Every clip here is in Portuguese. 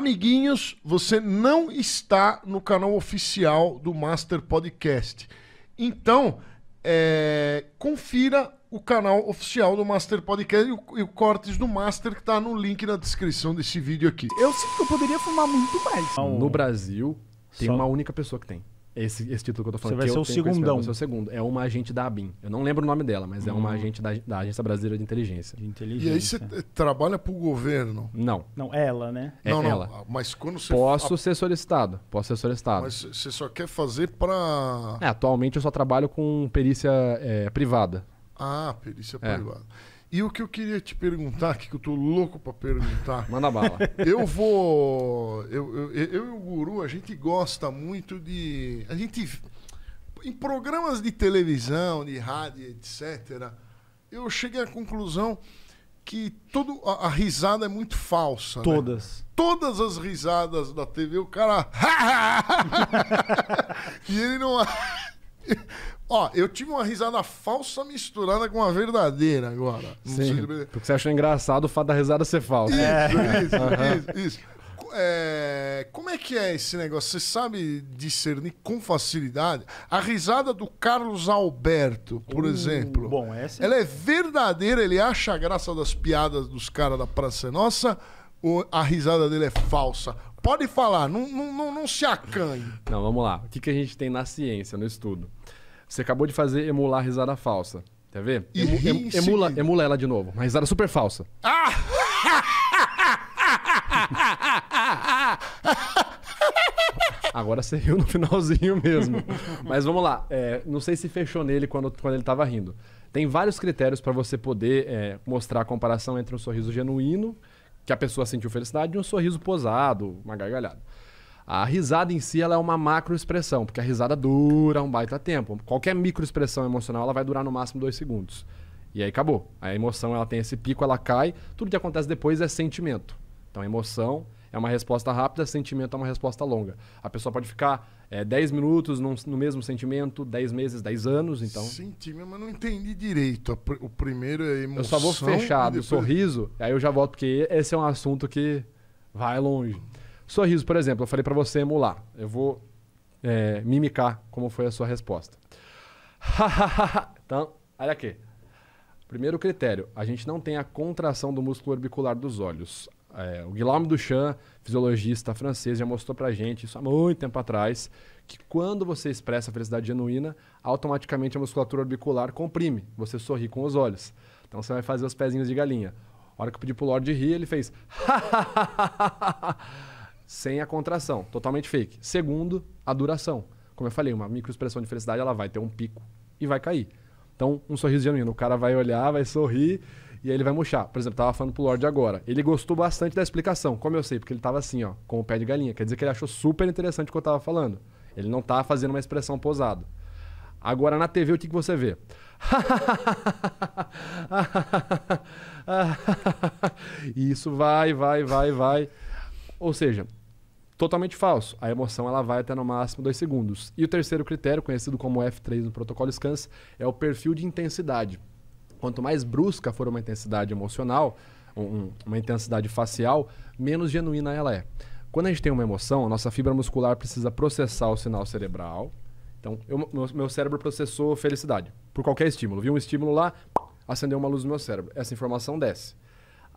Amiguinhos, você não está no canal oficial do Master Podcast. Então, é, confira o canal oficial do Master Podcast e o, e o cortes do Master que está no link na descrição desse vídeo aqui. Eu sinto que eu poderia fumar muito mais. No Brasil, tem Só- uma única pessoa que tem. Esse, esse título que eu tô falando. Você vai ser o segundão. Vai ser o segundo. É uma agente da ABIN. Eu não lembro o nome dela, mas hum. é uma hum. agente da, da, Agência Brasileira de Inteligência. De inteligência. E aí você trabalha pro governo? Não. Não, ela, né? É não, ela. Não, ah, mas quando você... Posso a... ser solicitado. Posso ser solicitado. Mas você só quer fazer para... É, atualmente eu só trabalho com perícia é, privada. Ah, perícia é. privada. E o que eu queria te perguntar, que eu tô louco para perguntar. Manda bala. Eu vou. Eu, eu, eu e o Guru, a gente gosta muito de. A gente. Em programas de televisão, de rádio, etc., eu cheguei à conclusão que tudo a, a risada é muito falsa. Né? Todas. Né? Todas as risadas da TV, o cara. e ele não. Ó, eu tive uma risada falsa misturada com uma verdadeira agora. Sim, porque você achou engraçado o fato da risada ser falsa. Isso, é. isso, uhum. isso, isso. É, como é que é esse negócio? Você sabe discernir com facilidade? A risada do Carlos Alberto, por uh, exemplo. Bom, essa... Ela é verdadeira, ele acha a graça das piadas dos caras da Praça é Nossa, ou a risada dele é falsa? Pode falar, não, não, não, não se acanhe. Não, vamos lá. O que, que a gente tem na ciência, no estudo? Você acabou de fazer emular risada falsa. Quer ver? Emu, em, emula, emula ela de novo. Uma risada super falsa. Ah! Agora você riu no finalzinho mesmo. Mas vamos lá. É, não sei se fechou nele quando, quando ele estava rindo. Tem vários critérios para você poder é, mostrar a comparação entre um sorriso genuíno, que a pessoa sentiu felicidade, e um sorriso posado, uma gargalhada. A risada em si ela é uma macroexpressão, porque a risada dura um baita tempo. Qualquer microexpressão emocional ela vai durar no máximo dois segundos. E aí acabou. A emoção ela tem esse pico, ela cai. Tudo que acontece depois é sentimento. Então, emoção é uma resposta rápida, sentimento é uma resposta longa. A pessoa pode ficar é, 10 minutos num, no mesmo sentimento, 10 meses, 10 anos, então... Sentimento, mas não entendi direito. O primeiro é emoção... Eu só vou fechar do sorriso, aí eu já volto, porque esse é um assunto que vai longe. Sorriso, por exemplo, eu falei para você emular. Eu vou é, mimicar como foi a sua resposta. então, olha aqui. Primeiro critério, a gente não tem a contração do músculo orbicular dos olhos. É, o Guilherme Duchamp, fisiologista francês, já mostrou pra gente, isso há muito tempo atrás, que quando você expressa a felicidade genuína, automaticamente a musculatura orbicular comprime, você sorri com os olhos. Então você vai fazer os pezinhos de galinha. A hora que eu pedi pro Lorde rir, ele fez. sem a contração, totalmente fake. Segundo, a duração. Como eu falei, uma microexpressão de felicidade ela vai ter um pico e vai cair. Então, um sorriso genuíno, o cara vai olhar, vai sorrir e aí ele vai murchar. Por exemplo, tava falando pro Lorde agora. Ele gostou bastante da explicação, como eu sei, porque ele tava assim, ó, com o pé de galinha. Quer dizer que ele achou super interessante o que eu tava falando. Ele não tava tá fazendo uma expressão posada. Agora na TV o que, que você vê? e isso vai, vai, vai, vai. Ou seja, Totalmente falso. A emoção ela vai até no máximo 2 segundos. E o terceiro critério, conhecido como F3 no protocolo SCANS, é o perfil de intensidade. Quanto mais brusca for uma intensidade emocional, um, uma intensidade facial, menos genuína ela é. Quando a gente tem uma emoção, a nossa fibra muscular precisa processar o sinal cerebral. Então, eu, meu, meu cérebro processou felicidade por qualquer estímulo. Viu um estímulo lá, acendeu uma luz no meu cérebro. Essa informação desce.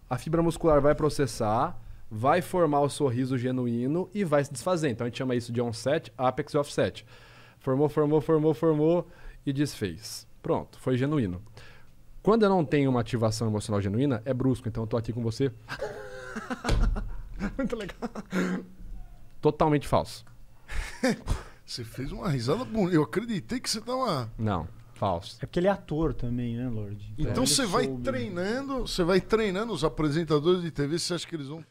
A fibra muscular vai processar, vai formar o sorriso genuíno e vai se desfazer. Então a gente chama isso de onset, apex e offset. Formou, formou, formou, formou e desfez. Pronto, foi genuíno. Quando eu não tenho uma ativação emocional genuína, é brusco. Então eu tô aqui com você. Muito legal. Totalmente falso. você fez uma risada bonita. Eu acreditei que você tava. Não. Falso. É porque ele é ator também, né, Lorde? Então, então você é vai treinando, você vai treinando os apresentadores de TV, você acha que eles vão